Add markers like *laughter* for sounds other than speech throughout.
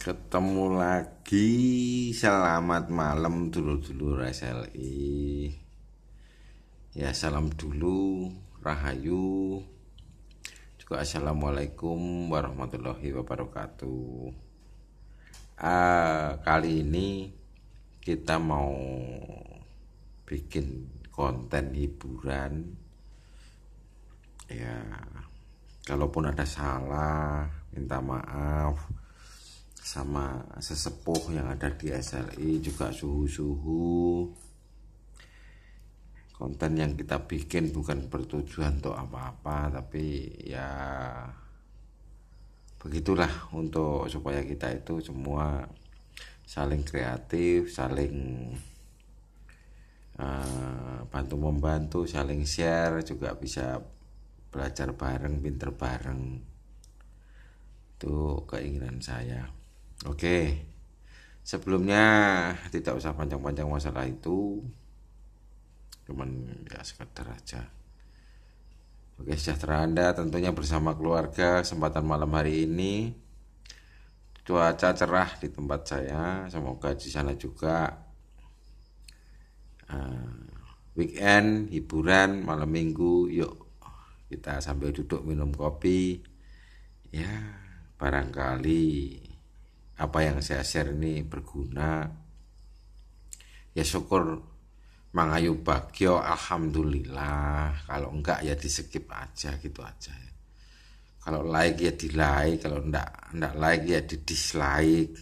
ketemu lagi selamat malam dulu-dulu SLI ya salam dulu rahayu juga assalamualaikum warahmatullahi wabarakatuh uh, kali ini kita mau bikin konten hiburan ya kalaupun ada salah minta maaf sama sesepuh yang ada di sri juga suhu-suhu konten yang kita bikin bukan bertujuan untuk apa-apa tapi ya begitulah untuk supaya kita itu semua saling kreatif saling uh, bantu membantu saling share juga bisa belajar bareng pinter bareng itu keinginan saya Oke. Sebelumnya tidak usah panjang-panjang masalah itu. Cuman ya sekedar aja. Oke, sejahtera Anda tentunya bersama keluarga kesempatan malam hari ini. Cuaca cerah di tempat saya, semoga di sana juga. Uh, weekend, hiburan, malam minggu, yuk kita sambil duduk minum kopi. Ya, barangkali apa yang saya share ini berguna ya syukur mangayu bagio alhamdulillah kalau enggak ya di skip aja gitu aja ya. kalau like ya di like kalau enggak enggak like ya di dislike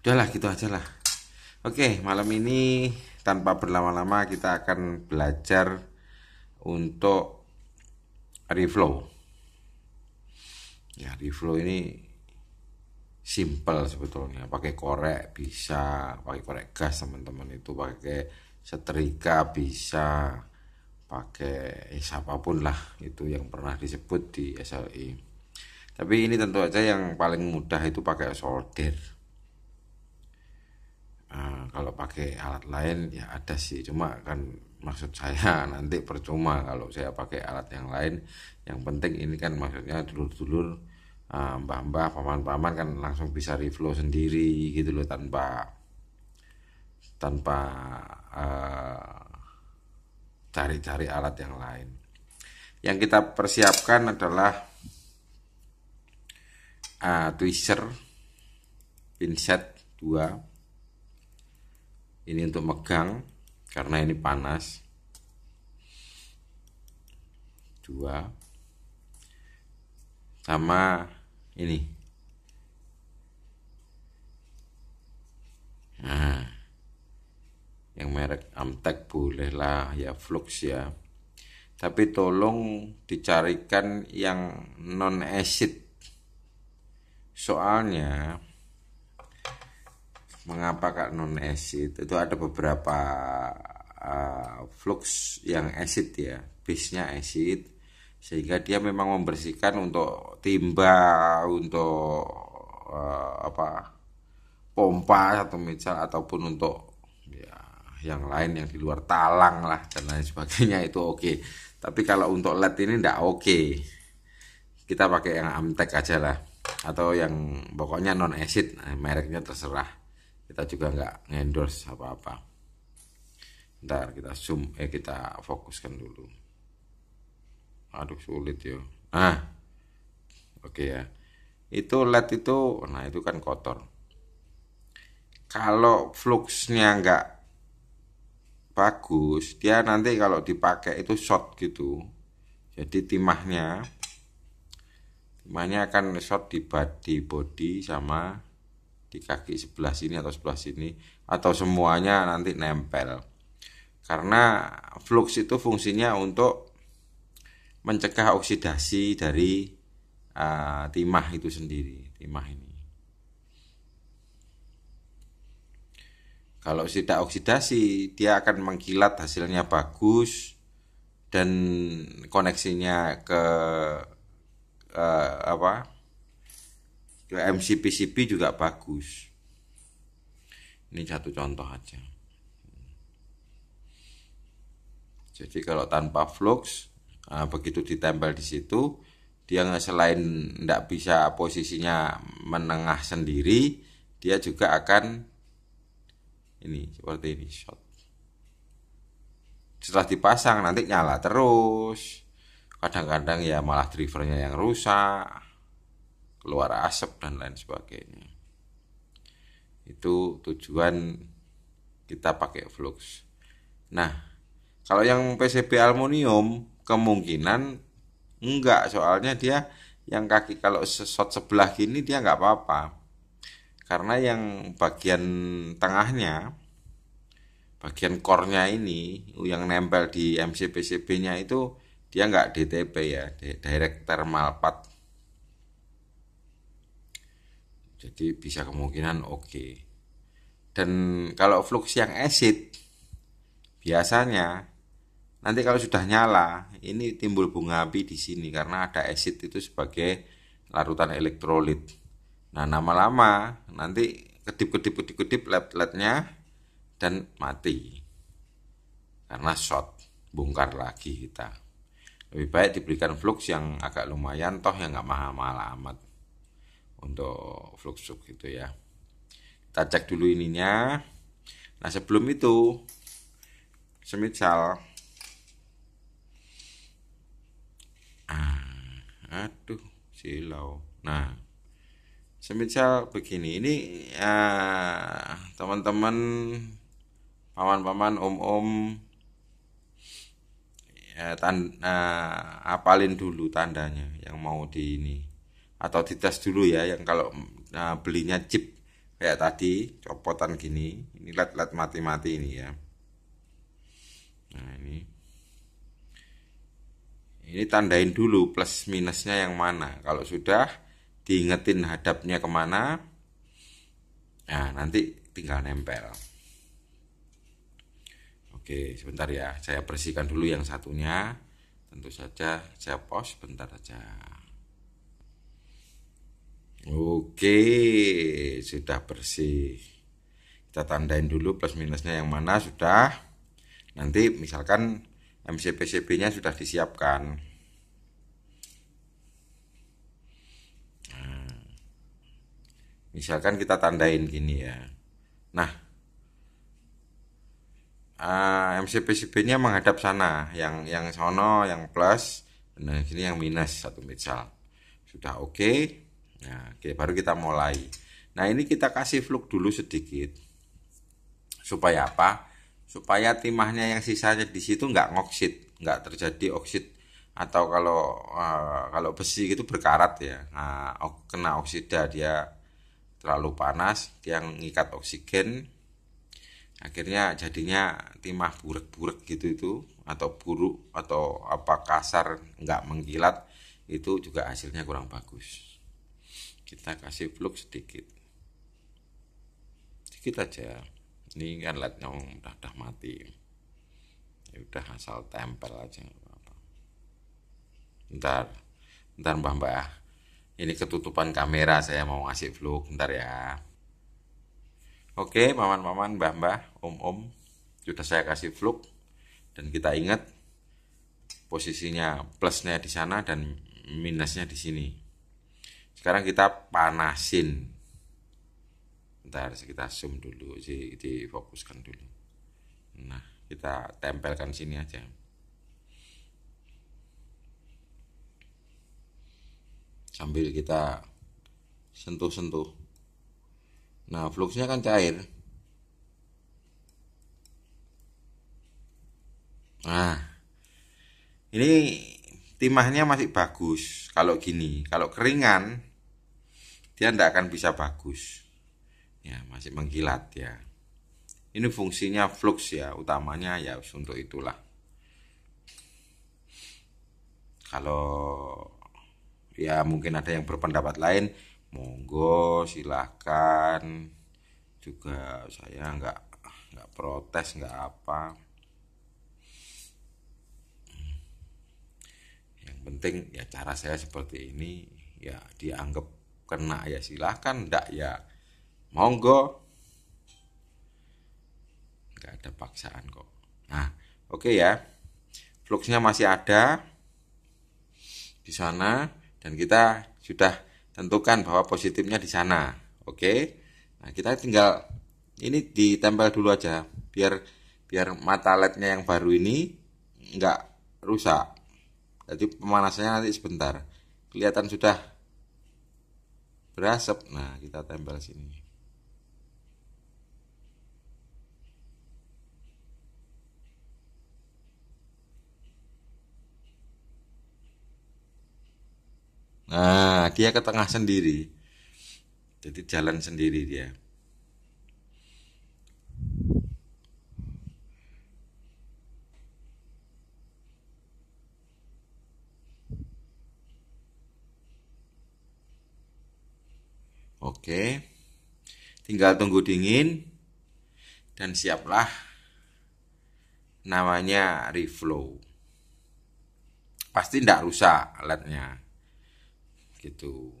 udahlah gitu aja lah oke malam ini tanpa berlama-lama kita akan belajar untuk reflow ya reflow ini simple sebetulnya pakai korek bisa pakai korek gas teman-teman itu pakai setrika bisa pakai eh, siapapun lah itu yang pernah disebut di SLI tapi ini tentu aja yang paling mudah itu pakai solder nah, kalau pakai alat lain ya ada sih cuma kan maksud *laughs* saya nanti percuma kalau saya pakai alat yang lain yang penting ini kan maksudnya dulur-dulur Ah, mbah-mbah, paman-paman kan langsung bisa reflow sendiri gitu loh tanpa tanpa eh, cari-cari uh, alat yang lain. Yang kita persiapkan adalah uh, tweezer, pinset 2. Ini untuk megang karena ini panas. dua sama ini nah yang merek Amtek bolehlah ya Flux ya tapi tolong dicarikan yang non acid soalnya mengapa kak non acid itu ada beberapa uh, flux yang acid ya bisnya acid sehingga dia memang membersihkan untuk timba untuk uh, apa pompa atau misal ataupun untuk ya yang lain yang di luar talang lah dan lain sebagainya itu oke okay. tapi kalau untuk led ini tidak oke okay. kita pakai yang amtek aja lah atau yang pokoknya non acid nah, eh, mereknya terserah kita juga nggak endorse apa-apa ntar kita zoom eh kita fokuskan dulu aduh sulit ya ah oke okay ya itu led itu nah itu kan kotor kalau fluxnya nggak bagus dia nanti kalau dipakai itu short gitu jadi timahnya timahnya akan short di body, body sama di kaki sebelah sini atau sebelah sini atau semuanya nanti nempel karena flux itu fungsinya untuk mencegah oksidasi dari uh, timah itu sendiri, timah ini. Kalau tidak oksidasi, dia akan mengkilat hasilnya bagus dan koneksinya ke uh, apa? ke MCPCP juga bagus. Ini satu contoh aja. Jadi kalau tanpa flux Nah, begitu ditempel di situ, dia selain tidak bisa posisinya menengah sendiri, dia juga akan ini seperti ini shot. Setelah dipasang nanti nyala terus. Kadang-kadang ya malah drivernya yang rusak, keluar asap dan lain sebagainya. Itu tujuan kita pakai flux. Nah, kalau yang PCB aluminium kemungkinan enggak soalnya dia yang kaki kalau sesot sebelah gini dia enggak apa-apa karena yang bagian tengahnya bagian kornya ini yang nempel di MCPCB-nya itu dia enggak DTP ya direct thermal pad, jadi bisa kemungkinan oke okay. dan kalau flux yang acid biasanya Nanti kalau sudah nyala, ini timbul bunga api di sini karena ada acid itu sebagai larutan elektrolit. Nah, lama-lama nanti kedip-kedip kedip-kedip led-lednya dan mati. Karena short, bongkar lagi kita. Lebih baik diberikan flux yang agak lumayan toh yang nggak mahal-mahal amat untuk flux gitu ya. Kita cek dulu ininya. Nah, sebelum itu semisal aduh silau nah semisal begini ini ya teman-teman paman-paman om-om ya, tan, uh, apalin dulu tandanya yang mau di ini atau dites dulu ya yang kalau uh, belinya chip kayak tadi copotan gini ini let let mati mati ini ya nah ini ini tandain dulu plus minusnya yang mana kalau sudah diingetin hadapnya kemana nah nanti tinggal nempel oke sebentar ya saya bersihkan dulu yang satunya tentu saja saya pos sebentar saja oke sudah bersih kita tandain dulu plus minusnya yang mana sudah nanti misalkan MCPCB-nya sudah disiapkan. Hmm. misalkan kita tandain gini ya. Nah, uh, ah, MCPCB-nya menghadap sana, yang yang sono, yang plus, dan sini yang minus satu misal. Sudah oke. Okay. Nah, oke okay, baru kita mulai. Nah, ini kita kasih fluk dulu sedikit. Supaya apa? supaya timahnya yang sisanya di situ nggak ngoksid nggak terjadi oksid atau kalau uh, kalau besi itu berkarat ya nah, kena oksida dia terlalu panas dia ngikat oksigen akhirnya jadinya timah burek-burek gitu itu atau buruk atau apa kasar nggak mengkilat itu juga hasilnya kurang bagus kita kasih flux sedikit sedikit aja ini kan LED nya udah, udah mati ya udah asal tempel aja ntar ntar mbah mbah ini ketutupan kamera saya mau ngasih vlog ntar ya oke paman-paman mbah-mbah om-om sudah saya kasih vlog dan kita ingat posisinya plusnya di sana dan minusnya di sini sekarang kita panasin sebentar kita zoom dulu jadi fokuskan dulu nah kita tempelkan sini aja sambil kita sentuh-sentuh nah fluxnya kan cair nah ini timahnya masih bagus kalau gini kalau keringan dia tidak akan bisa bagus ya masih mengkilat ya ini fungsinya flux ya utamanya ya untuk itulah kalau ya mungkin ada yang berpendapat lain monggo silahkan juga saya nggak nggak protes nggak apa yang penting ya cara saya seperti ini ya dianggap kena ya silahkan ndak ya monggo nggak ada paksaan kok nah oke okay ya fluxnya masih ada di sana dan kita sudah tentukan bahwa positifnya di sana oke okay? nah kita tinggal ini ditempel dulu aja biar biar mata lednya yang baru ini nggak rusak jadi pemanasannya nanti sebentar kelihatan sudah berasap nah kita tempel sini Nah, dia ke tengah sendiri. Jadi jalan sendiri dia. Oke. Tinggal tunggu dingin dan siaplah namanya reflow. Pasti tidak rusak alatnya gitu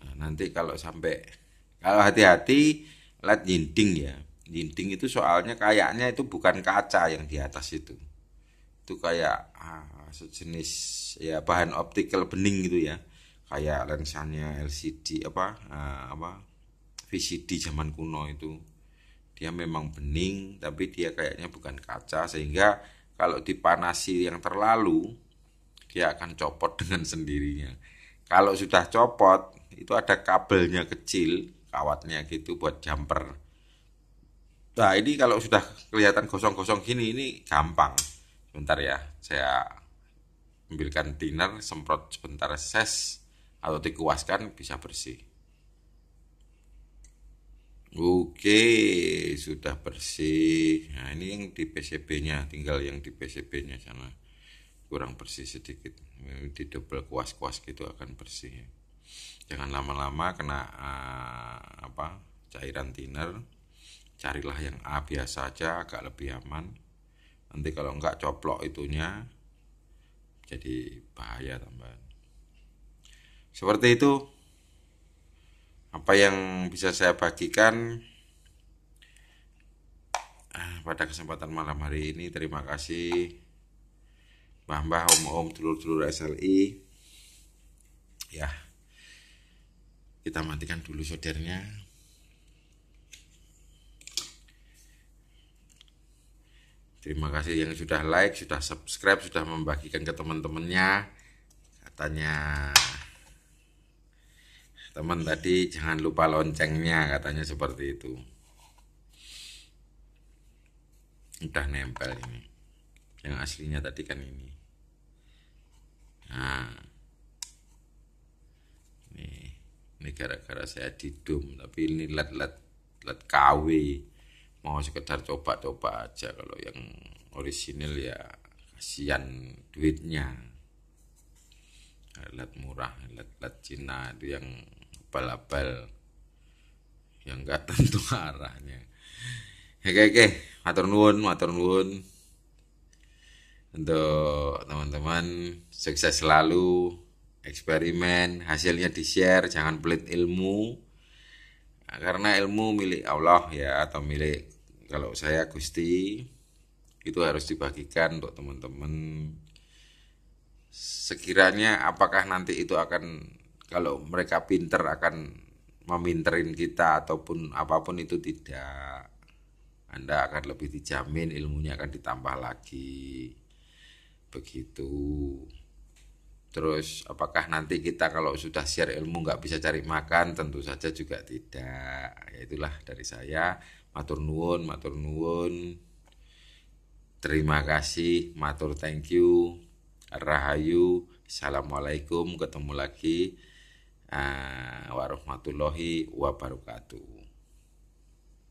nah, nanti kalau sampai kalau hati-hati lihat dinding ya dinding itu soalnya kayaknya itu bukan kaca yang di atas itu itu kayak ah, sejenis ya bahan optikal bening gitu ya kayak lensanya LCD apa ah, apa VCD zaman kuno itu dia memang bening tapi dia kayaknya bukan kaca sehingga kalau dipanasi yang terlalu dia akan copot dengan sendirinya. Kalau sudah copot, itu ada kabelnya kecil, kawatnya gitu buat jumper. Nah ini kalau sudah kelihatan gosong-gosong gini, ini gampang. Sebentar ya, saya ambilkan thinner, semprot sebentar ses, atau dikuaskan bisa bersih. Oke, sudah bersih. Nah, ini yang di PCB-nya, tinggal yang di PCB-nya sana kurang bersih sedikit di double kuas-kuas gitu akan bersih jangan lama-lama kena uh, apa cairan thinner carilah yang A biasa aja agak lebih aman nanti kalau enggak coplok itunya jadi bahaya tambahan seperti itu apa yang bisa saya bagikan ah, pada kesempatan malam hari ini terima kasih mbah-mbah, om-om, telur-telur SLI. Ya. Kita matikan dulu sodernya. Terima kasih yang sudah like, sudah subscribe, sudah membagikan ke teman-temannya. Katanya teman tadi jangan lupa loncengnya katanya seperti itu udah nempel ini yang aslinya tadi kan ini Nah, ini ini gara-gara saya didum tapi ini lat lat lat KW mau sekedar coba-coba aja kalau yang orisinil ya kasihan duitnya lat murah lat lat Cina itu yang abal-abal yang nggak *laughs* tentu arahnya oke oke matur nuwun matur nuwun untuk teman-teman sukses selalu eksperimen hasilnya di share jangan pelit ilmu karena ilmu milik Allah ya atau milik kalau saya Gusti itu harus dibagikan untuk teman-teman sekiranya apakah nanti itu akan kalau mereka pinter akan meminterin kita ataupun apapun itu tidak Anda akan lebih dijamin ilmunya akan ditambah lagi begitu terus apakah nanti kita kalau sudah share ilmu nggak bisa cari makan tentu saja juga tidak ya itulah dari saya matur nuwun matur nuwun terima kasih matur thank you rahayu assalamualaikum ketemu lagi uh, warahmatullahi wabarakatuh